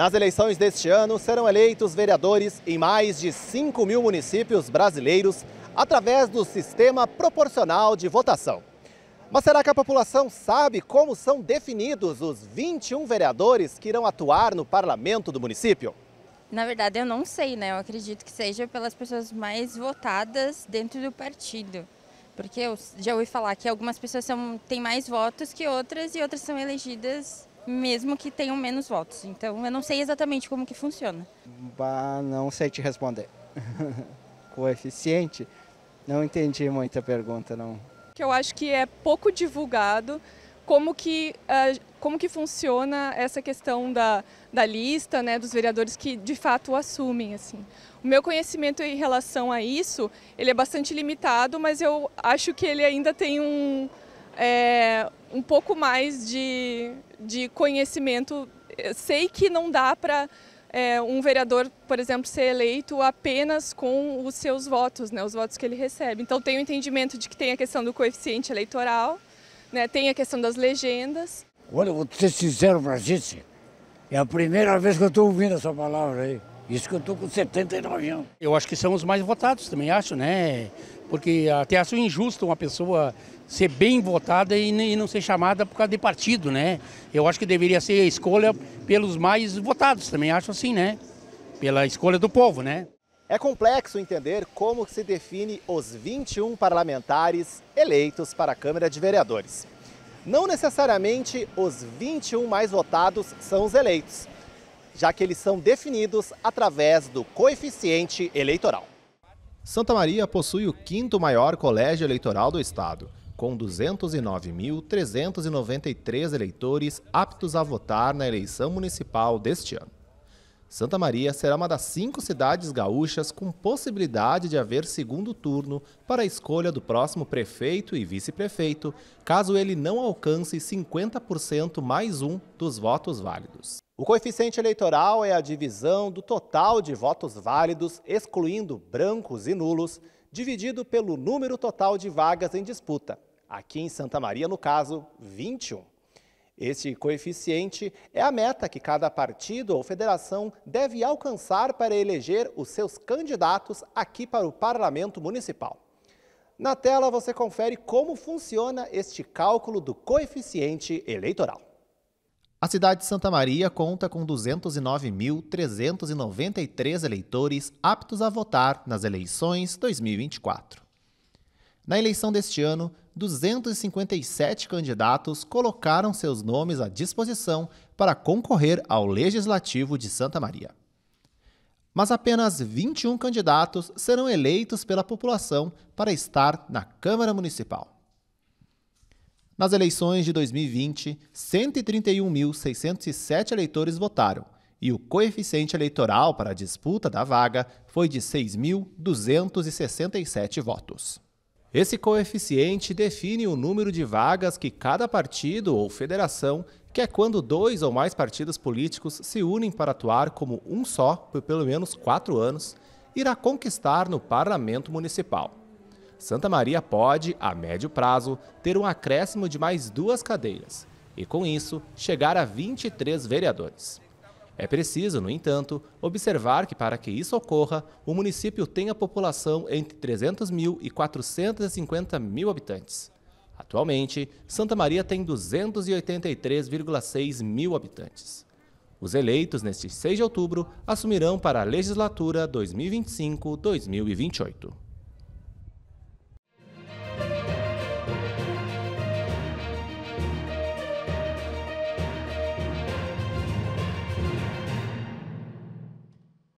Nas eleições deste ano, serão eleitos vereadores em mais de 5 mil municípios brasileiros através do sistema proporcional de votação. Mas será que a população sabe como são definidos os 21 vereadores que irão atuar no parlamento do município? Na verdade, eu não sei, né? Eu acredito que seja pelas pessoas mais votadas dentro do partido. Porque eu já ouvi falar que algumas pessoas são, têm mais votos que outras e outras são elegidas mesmo que tenham menos votos. Então eu não sei exatamente como que funciona. Bah, não sei te responder. Coeficiente? Não entendi muita pergunta, não. eu acho que é pouco divulgado como que, eh, como que funciona essa questão da, da lista, né, dos vereadores que de fato assumem. Assim. O meu conhecimento em relação a isso, ele é bastante limitado, mas eu acho que ele ainda tem um, é, um pouco mais de, de conhecimento. Eu sei que não dá para é, um vereador, por exemplo, ser eleito apenas com os seus votos, né, os votos que ele recebe. Então tem o entendimento de que tem a questão do coeficiente eleitoral, né, tem a questão das legendas. Olha, vou ser sincero para a gente, é a primeira vez que eu estou ouvindo essa palavra aí. Isso que eu estou com 79 anos. Eu acho que são os mais votados também, acho, né? Porque até acho injusto uma pessoa ser bem votada e não ser chamada por causa de partido, né? Eu acho que deveria ser a escolha pelos mais votados também, acho assim, né? Pela escolha do povo, né? É complexo entender como se define os 21 parlamentares eleitos para a Câmara de Vereadores. Não necessariamente os 21 mais votados são os eleitos já que eles são definidos através do coeficiente eleitoral. Santa Maria possui o quinto maior colégio eleitoral do estado, com 209.393 eleitores aptos a votar na eleição municipal deste ano. Santa Maria será uma das cinco cidades gaúchas com possibilidade de haver segundo turno para a escolha do próximo prefeito e vice-prefeito, caso ele não alcance 50% mais um dos votos válidos. O coeficiente eleitoral é a divisão do total de votos válidos, excluindo brancos e nulos, dividido pelo número total de vagas em disputa. Aqui em Santa Maria, no caso, 21. Este coeficiente é a meta que cada partido ou federação deve alcançar para eleger os seus candidatos aqui para o Parlamento Municipal. Na tela você confere como funciona este cálculo do coeficiente eleitoral. A cidade de Santa Maria conta com 209.393 eleitores aptos a votar nas eleições 2024. Na eleição deste ano, 257 candidatos colocaram seus nomes à disposição para concorrer ao Legislativo de Santa Maria. Mas apenas 21 candidatos serão eleitos pela população para estar na Câmara Municipal. Nas eleições de 2020, 131.607 eleitores votaram e o coeficiente eleitoral para a disputa da vaga foi de 6.267 votos. Esse coeficiente define o número de vagas que cada partido ou federação, que é quando dois ou mais partidos políticos se unem para atuar como um só por pelo menos quatro anos, irá conquistar no parlamento municipal. Santa Maria pode, a médio prazo, ter um acréscimo de mais duas cadeiras e, com isso, chegar a 23 vereadores. É preciso, no entanto, observar que para que isso ocorra, o município tem a população entre 300 mil e 450 mil habitantes. Atualmente, Santa Maria tem 283,6 mil habitantes. Os eleitos neste 6 de outubro assumirão para a legislatura 2025-2028.